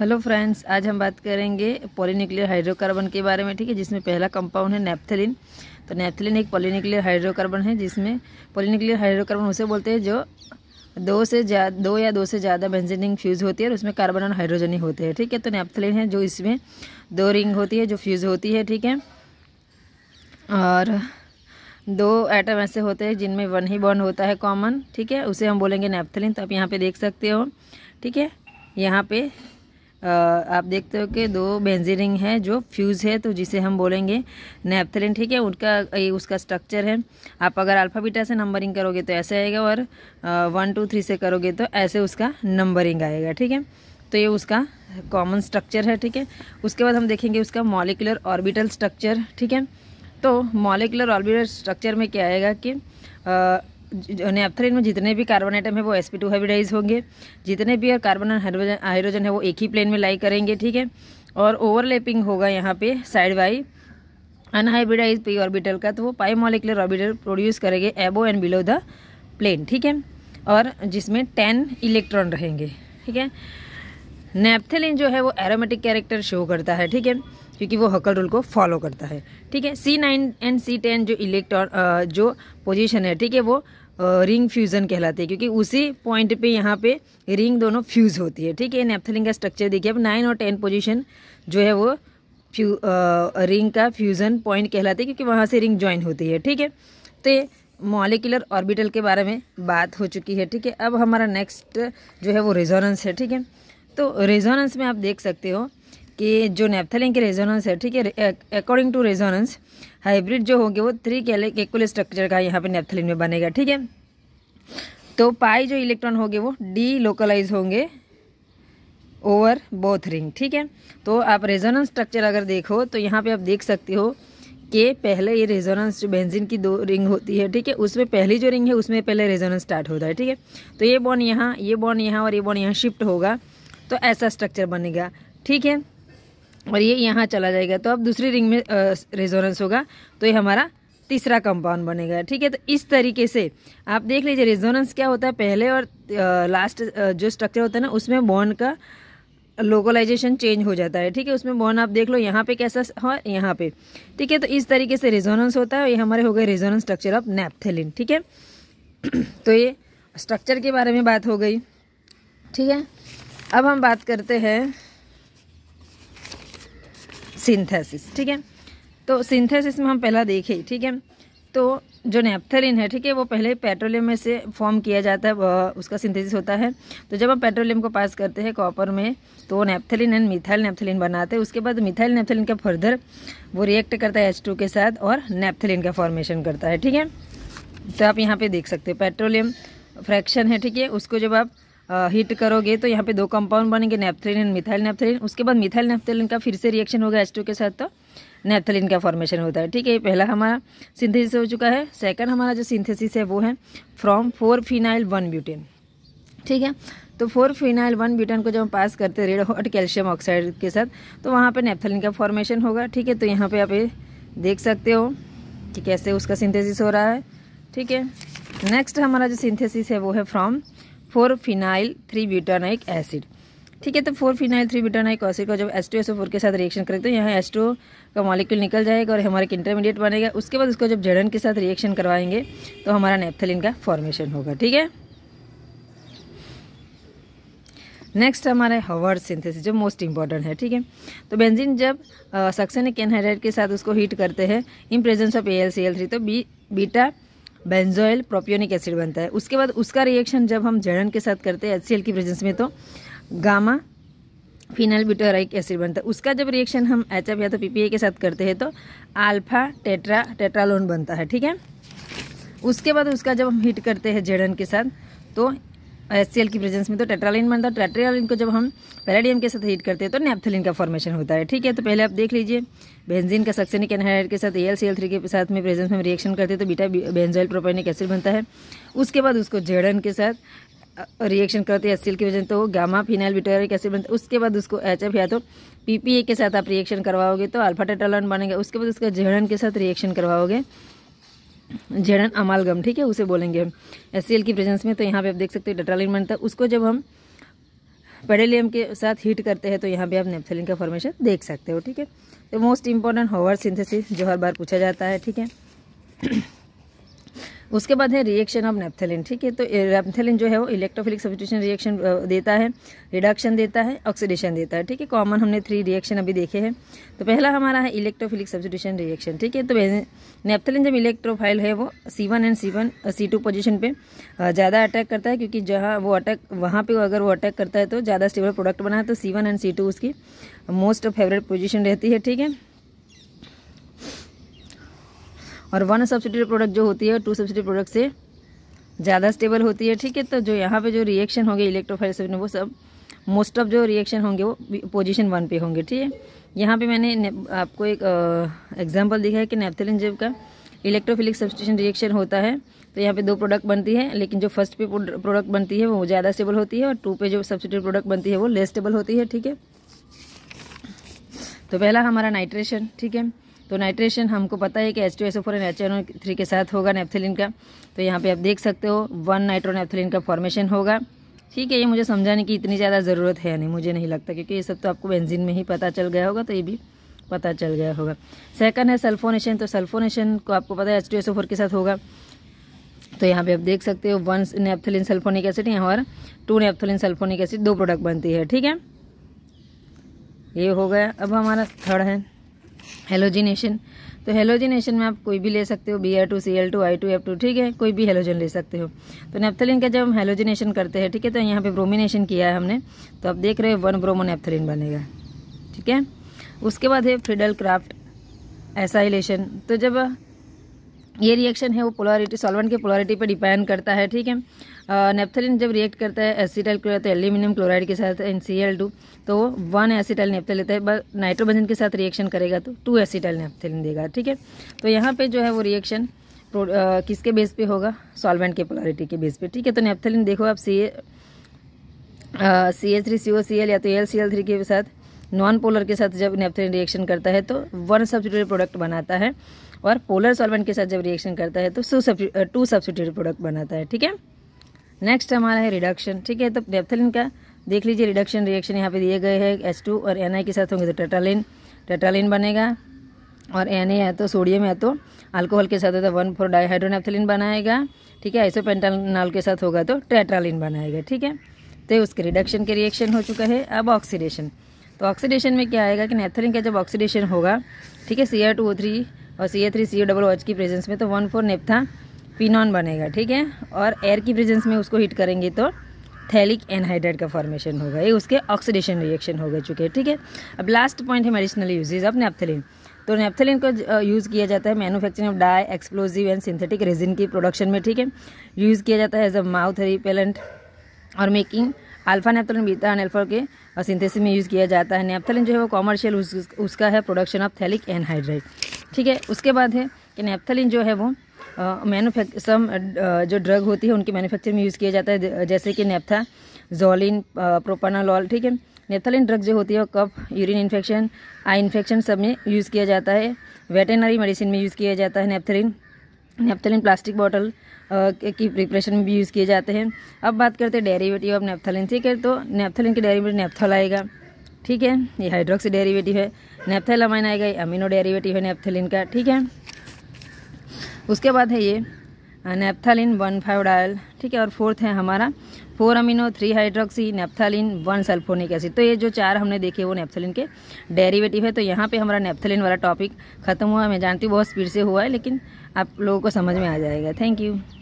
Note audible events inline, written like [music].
hello friends आज हम बात करेंगे पॉलीन्यूक्लियर हाइड्रोकार्बन के बारे में ठीक है जिसमें पहला कंपाउंड है नेपथेलिन तो नेपथेलिन एक पॉलीन्यूक्लियर हाइड्रोकार्बन है जिसमें पॉलीन्यूक्लियर हाइड्रोकार्बन उसे बोलते हैं जो दो से ज्यादा दो या दो से ज़्यादा बेंजीनिंग फ्यूज़ होती है और उसमें कार्बन और हाइड्रोजन ही होते हैं ठीक है तो नेपथेलिन है जो इसमें दो रिंग होती है जो फ्यूज़ होती है ठीक है और दो एटम ऐसे होते हैं जिनमें वन ही बॉन्ड होता है कॉमन ठीक है उसे हम बोलेंगे नेपथेलिन तो आप यहाँ पर देख सकते हो ठीक है यहाँ पे आप देखते हो कि दो बेंजीरिंग है जो फ्यूज़ है तो जिसे हम बोलेंगे नेपथलिन ठीक है उनका ये उसका स्ट्रक्चर है आप अगर अल्फ़ा बीटा से नंबरिंग करोगे तो ऐसे आएगा और वन टू थ्री से करोगे तो ऐसे उसका नंबरिंग आएगा ठीक है तो ये उसका कॉमन स्ट्रक्चर है ठीक है उसके बाद हम देखेंगे उसका मॉलिकुलर ऑर्बिटल स्ट्रक्चर ठीक है तो मॉलिकुलर ऑर्बिटल स्ट्रक्चर में क्या आएगा कि नेपथरीन में जितने भी कार्बन आइटम है वो एस पी टू हाइब्रिडाइज होंगे जितने भी और कार्बन हाइड्रोजन हाइड्रोजन है वो एक ही प्लेन में लाई करेंगे ठीक है और ओवरलैपिंग होगा यहाँ पे side by unhybridize p orbital का तो वो पाई मॉलिकुलर ऑर्बिटल प्रोड्यूस करेंगे एबो एंड बिलो द प्लेन ठीक है और जिसमें टेन इलेक्ट्रॉन रहेंगे ठीक है नेपथेलिन जो है वो एरोमेटिक कैरेक्टर शो करता है ठीक है क्योंकि वो हकल रूल को फॉलो करता है ठीक है C nine and C ten जो इलेक्ट्रॉन uh, जो पोजीशन है ठीक है वो रिंग फ्यूज़न कहलाती है क्योंकि उसी पॉइंट पे यहाँ पे रिंग दोनों फ्यूज़ होती है ठीक है नेपथलिंग का स्ट्रक्चर देखिए अब नाइन और टेन पोजीशन जो है वो फ्यू रिंग का फ्यूज़न पॉइंट कहलाती है क्योंकि वहाँ से रिंग ज्वाइन होती है ठीक है तो मॉलिकुलर ऑर्बिटल के बारे में बात हो चुकी है ठीक है अब हमारा नेक्स्ट जो है वो रेजोनेंस है ठीक है तो रेजोनेंस में आप देख सकते हो कि जो नेपथलिन के रेजोनेंस है ठीक है अकॉर्डिंग टू रेजोनेंस हाइब्रिड जो होंगे वो थ्री केकुल स्ट्रक्चर का यहाँ पे नेपथलिन में बनेगा ठीक है तो पाई जो इलेक्ट्रॉन होंगे वो डी लोकलाइज होंगे ओवर बोथ रिंग ठीक है तो आप रेजोनेंस स्ट्रक्चर अगर देखो तो यहाँ पे आप देख सकते हो कि पहले ये रेजोनेंस जो बेंजीन की दो रिंग होती है ठीक है उसमें पहली जो रिंग है उसमें पहले रेजोनेंस स्टार्ट होता है ठीक है तो ये बॉन्ड यहाँ ये बॉन्ड यहाँ और ये बॉन्ड यहाँ शिफ्ट होगा तो ऐसा स्ट्रक्चर बनेगा ठीक है और ये यहाँ चला जाएगा तो अब दूसरी रिंग में रेजोनेंस होगा तो ये हमारा तीसरा कंपाउंड बनेगा ठीक है तो इस तरीके से आप देख लीजिए रेजोनेंस क्या होता है पहले और लास्ट जो स्ट्रक्चर होता है ना उसमें बॉन्ड का लोकलाइजेशन चेंज हो जाता है ठीक है उसमें बॉन्ड आप देख लो यहाँ पे कैसा हो हाँ, यहाँ पे ठीक है तो इस तरीके से रेजोनेंस होता है ये हमारे हो गए रेजोनेंस स्ट्रक्चर ऑफ नेपथेलिन ठीक है [clears throat] तो ये स्ट्रक्चर के बारे में बात हो गई ठीक है अब हम बात करते हैं सिंथेसिस ठीक है तो सिंथेसिस में हम पहला देखें ठीक है तो जो नेपथेलिन है ठीक है वो पहले पेट्रोलियम में से फॉर्म किया जाता है उसका सिंथेसिस होता है तो जब हम पेट्रोलियम को पास करते हैं कॉपर में तो नेपथेलिन एंड मिथाइल नेपथेलिन बनाते हैं उसके बाद मिथाइल नेपथेलिन का फर्दर वो रिएक्ट करता है एच टू के साथ और नेपथेलिन का फॉर्मेशन करता है ठीक है तो आप यहाँ पर देख सकते हो पेट्रोलियम फ्रैक्शन है ठीक है उसको जब आप हीट करोगे तो यहाँ पे दो कंपाउंड बनेंगे नेपथेलिन एंड मिथाइल नेप्थलिन उसके बाद मिथाइल नेपथेलिन का फिर से रिएक्शन होगा एच के साथ तो नेपथेलिन का फॉर्मेशन होता है ठीक है पहला हमारा सिंथेसिस हो चुका है सेकंड हमारा जो सिंथेसिस है वो है from four phenyl one butane ठीक है तो फोर फिनाइल वन ब्यूटेन को जब हम पास करते रेड हॉट कैल्शियम ऑक्साइड के साथ तो वहाँ पर नेपथेलिन का फॉर्मेशन होगा ठीक है तो यहाँ पर आप ये देख सकते हो कि कैसे उसका सिंथेसिस हो रहा है ठीक है नेक्स्ट हमारा जो सिंथेसिस है वो है from four phenyl three butanoic acid ठीक है तो four phenyl three butanoic acid का जब एस टू एस फोर के साथ रिएक्शन करें तो यहाँ एस टू का मॉलिक्यूल निकल जाएगा और हमारा एक इंटरमीडिएट बनेगा उसके बाद उसको जब जड़न के साथ रिएक्शन करवाएंगे तो हमारा नेपथलिन का फॉर्मेशन होगा ठीक है नेक्स्ट हमारा हवर्ड सिंथेसिस जो मोस्ट इंपॉर्टेंट है ठीक है तो बेंजीन जब सक्सेनिक एनहाइड्राइड के साथ उसको हीट करते हैं in presence of A L C L three तो B beta benzoyl propionic acid बनता है उसके बाद उसका रिएक्शन जब हम जड़न के साथ करते हैं एच की प्रेजेंस में तो गामा फिनल ब्यूटोराइक एसिड बनता है उसका जब रिएक्शन हम एच या तो पीपीए के साथ करते हैं तो आल्फा टेट्रा टेट्रालोन बनता है ठीक है उसके बाद उसका जब हम हीट करते हैं जेडन के साथ तो एस की प्रेजेंस में तो टेट्रालिन बनता है टेट्रालिन को जब हम पैराडियम के साथ हीट करते हैं तो नेपथिलिन का फॉर्मेशन होता है ठीक है तो पहले आप देख लीजिए बेंजीन का सक्सेनिक एनहाइड के साथ एल सी एल थ्री के साथ में प्रेजेंस में रिएक्शन करते हैं तो बीटा बेंजोइल प्रोपाइनिक एसिड बनता है उसके बाद उसको जेडन के साथ रिएक्शन करते हैं एसिल की वजह तो गामा फिनाइल बिटोरिक एसिड बनता है उसके बाद उसको एच या तो ए के साथ आप रिएक्शन करवाओगे तो अल्फा टेट्रालिन बनेगा उसके बाद उसका जेड़न के साथ रिएक्शन करवाओगे जेडन अमालगम ठीक है उसे बोलेंगे हम एस की प्रेजेंस में तो यहाँ पे आप देख सकते हो डटालिन बनता है उसको जब हम पेडेलियम के साथ हीट करते हैं तो यहाँ पे आप नेपथेलिन का फॉर्मेशन देख सकते हो ठीक है तो मोस्ट इंपॉर्टेंट होवर सिंथेसिस जो हर बार पूछा जाता है ठीक है उसके बाद है रिएक्शन ऑफ नेपथेलिन ठीक है तो नेपथेलिन जो है वो इलेक्ट्रोफिलिक सब्सिट्यूशन रिएक्शन देता है रिडक्शन देता है ऑक्सीडेशन देता है ठीक है कॉमन हमने थ्री रिएक्शन अभी देखे हैं तो पहला हमारा है इलेक्ट्रोफिलिक सब्सिट्यूशन रिएक्शन ठीक है तो नेपथेलिन जब इलेक्ट्रोफाइल है वो C one and C one C two position पर ज़्यादा अटैक करता है क्योंकि जहाँ वो अटैक वहाँ पर अगर वो अटैक करता है तो ज़्यादा स्टेबल प्रोडक्ट बना है तो C one and C two उसकी मोस्ट फेवरेट पोजिशन रहती है ठीक है और वन सब्सिडी प्रोडक्ट जो होती है टू सब्सिडी प्रोडक्ट से ज़्यादा स्टेबल होती है ठीक है तो जो यहाँ पे जो रिएक्शन होंगे इलेक्ट्रोफाइल वो सब मोस्ट ऑफ जो रिएक्शन होंगे वो पोजीशन वन पे होंगे ठीक है यहाँ पे मैंने आपको एक एग्जांपल दिखा है कि नेपथेलिन जेब का इलेक्ट्रोफिलिक सब्सिटेशन रिएक्शन होता है तो यहाँ पे दो प्रोडक्ट बनती है लेकिन जो फर्स्ट पे प्रोडक्ट बनती है वो ज़्यादा स्टेबल होती है और टू पे जो सब्सिट्यूट प्रोडक्ट बनती है वो लेस स्टेबल होती है ठीक है तो पहला हमारा नाइट्रेशन ठीक है तो नाइट्रेशन हमको पता है कि H two S O four and H N O three के साथ होगा नेप्थलिन का तो यहाँ पे आप देख सकते हो वन नाइट्रो नेप्थलिन का फॉर्मेशन होगा ठीक है ये मुझे समझाने की इतनी ज़्यादा ज़रूरत है नहीं मुझे नहीं लगता क्योंकि ये सब तो आपको बेंजीन में ही पता चल गया होगा तो ये भी पता चल गया होगा सेकंड है सल्फोनेशन तो सल्फोनेशन को आपको पता है H two S O four के साथ होगा तो यहाँ पे आप देख सकते हो वन नेप्थलिन सल्फोनिक एसिड यहाँ और टू नेप्थलिन सल्फोनिक एसिड दो प्रोडक्ट बनती है ठीक है ये हो गया अब हमारा थर्ड है हेलोजिनेशन तो हेलोजिनेशन में आप कोई भी ले सकते हो B R two C L two I two F two ठीक है कोई भी हेलोजन ले सकते हो तो नेपथलिन का जब हम हेलोजिनेशन करते हैं ठीक है तो यहाँ पे ब्रोमिनेशन किया है हमने तो आप देख रहे हो वन ब्रोमो नेपथलिन बनेगा ठीक है उसके बाद है फ्रिडल क्राफ्ट एसाइलेशन तो जब ये रिएक्शन है वो पोलारिटी सॉल्वेंट के पोलारिटी पर डिपेंड करता है ठीक है नेपथलिन जब रिएक्ट करता है एसिटाइल क्लोराइड तो एल्यूमिनियम क्लोराइड के साथ एन सी एल टू तो वन एसिटाइल नेप्थल लेता है बट नाइट्रोबेंजन के साथ रिएक्शन करेगा तो टू एसिटाइल नेपथलिन देगा ठीक है तो यहाँ पे जो है वो रिएक्शन किसके बेस पे होगा सॉल्वेंट के पोलारिटी के बेस पे ठीक है तो नेपथलिन देखो आप C C H three C O C L या तो एल सी एल थ्री के साथ नॉन पोलर के साथ जब नेपथलिन रिएक्शन करता है तो वन सब्सिट्यूट प्रोडक्ट बनाता है और पोलर सॉल्वेंट के साथ जब रिएक्शन करता है तो टू सब्सिट्यूट प्रोडक्ट बनाता है ठीक है नेक्स्ट हमारा है रिडक्शन ठीक है तो नेप्थलिन का देख लीजिए रिडक्शन रिएक्शन यहाँ पे दिए गए हैं एच टू और एन के साथ होंगे तो टेटालिन टेटालिन बनेगा और एन है तो सोडियम है तो अल्कोहल के साथ होता है वन फोर डाईहाइड्रोनेप्थलिन बनाएगा ठीक है आइसोपेंटानॉल के साथ होगा तो टेट्रालिन बनाएगा ठीक है तो उसके रिडक्शन के रिएक्शन हो चुका है अब ऑक्सीडेशन तो ऑक्सीडेशन में क्या आएगा कि नेथरिन का जब ऑक्सीडेशन होगा ठीक है सी टू थ्री और C A three C double watch की प्रेजेंस में तो वन फोर नेपथा पिनॉन बनेगा ठीक है और एयर की प्रेजेंस में उसको हीट करेंगे तो थैलिक एनहाइड्रेट का फॉर्मेशन होगा ये उसके ऑक्सीडेशन रिएक्शन हो गए चुके हैं ठीक है अब लास्ट पॉइंट है मेडिसिनल यूजेज ऑफ नेप्थलिन तो नेप्थलिन को यूज़ किया जाता है manufacturing of dye explosive and synthetic resin की प्रोडक्शन में ठीक है यूज़ किया जाता है एज अ माउथ रिपेलेंट और मेकिंग अल्फा बीता बीटा अनल्फा के सिंथेसिस में यूज़ किया जाता है नेपथलिन जो है वो कॉमर्शियल उस, उसका है प्रोडक्शन ऑफ थैलिक एनहाइड्रेट ठीक है उसके बाद है कि नेपथलिन जो है वो मैनुफैक् सम जो ड्रग होती है उनके मैन्युफैक्चर में यूज़ किया जाता है जैसे कि नेपथा जोलिन प्रोपानालॉल ठीक है नेपथलिन ड्रग जो होती है वो cough urine infection eye infection सब में यूज़ किया जाता है वेटेनरी मेडिसिन में यूज़ किया जाता है नेपथलिन नेपथलिन प्लास्टिक बॉटल की प्रिपरेशन में भी यूज़ किए जाते हैं अब बात करते हैं डेरीवेटिव ऑफ नेपथलिन ठीक है तो नेपथलिन के डेरीवेटिव नेपथल आएगा ठीक है ये हाइड्रोक्सी डेरिवेटिव है अमाइन आएगा ये अमीनो डेरिवेटिव है नेपथेलिन का ठीक है उसके बाद है ये नेपथालिन वन फाइव डायल ठीक है और फोर्थ है हमारा four amino three hydroxy naphthalene one sulphonic acid तो ये जो चार हमने देखे वो नेप्थलिन के डेरिवेटिव है तो यहाँ पे हमारा नेप्थलिन वाला टॉपिक खत्म हुआ मैं जानती हूँ बहुत स्पीड से हुआ है लेकिन आप लोगों को समझ में आ जाएगा थैंक यू